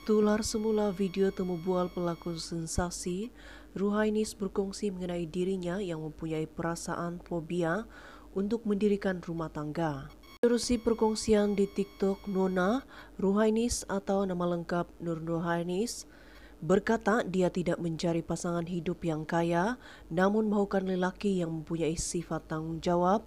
Tular semula video temu bual pelaku sensasi, Ruhainis berkongsi mengenai dirinya yang mempunyai perasaan fobia untuk mendirikan rumah tangga. Terusi perkongsian di TikTok Nona, Ruhainis atau nama lengkap Nur Ruhainis, berkata dia tidak mencari pasangan hidup yang kaya, namun mahukan lelaki yang mempunyai sifat tanggung jawab,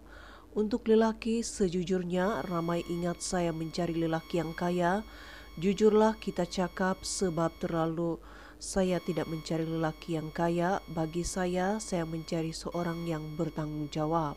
untuk lelaki, sejujurnya ramai ingat saya mencari lelaki yang kaya, Jujurlah kita cakap sebab terlalu saya tidak mencari lelaki yang kaya, bagi saya saya mencari seorang yang bertanggung jawab.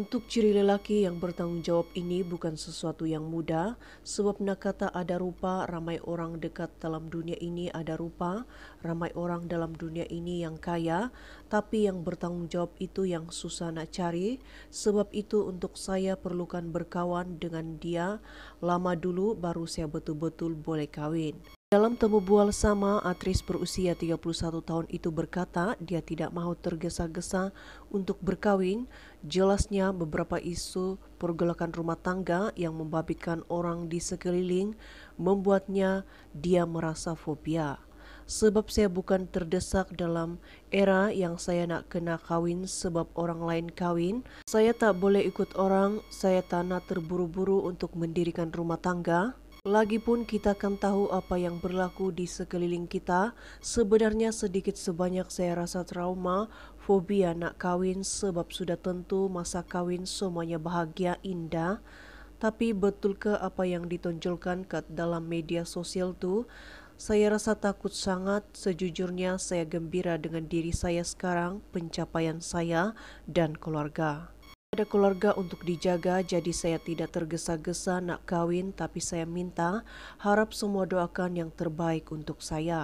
Untuk ciri lelaki yang bertanggung jawab ini bukan sesuatu yang mudah, sebab nak kata ada rupa, ramai orang dekat dalam dunia ini ada rupa, ramai orang dalam dunia ini yang kaya, tapi yang bertanggung jawab itu yang susah nak cari, sebab itu untuk saya perlukan berkawan dengan dia, lama dulu baru saya betul-betul boleh kawin. Dalam temu bual sama, aktris berusia 31 tahun itu berkata dia tidak mau tergesa-gesa untuk berkawin. Jelasnya beberapa isu pergolakan rumah tangga yang membabitkan orang di sekeliling membuatnya dia merasa fobia. Sebab saya bukan terdesak dalam era yang saya nak kena kawin sebab orang lain kawin. Saya tak boleh ikut orang, saya tak nak terburu-buru untuk mendirikan rumah tangga. Lagi pun kita kan tahu apa yang berlaku di sekeliling kita, sebenarnya sedikit sebanyak saya rasa trauma, fobia nak kawin sebab sudah tentu masa kawin semuanya bahagia indah. Tapi betul ke apa yang ditonjolkan ke dalam media sosial tu? Saya rasa takut sangat, sejujurnya saya gembira dengan diri saya sekarang, pencapaian saya, dan keluarga ada keluarga untuk dijaga, jadi saya tidak tergesa-gesa nak kawin, tapi saya minta harap semua doakan yang terbaik untuk saya.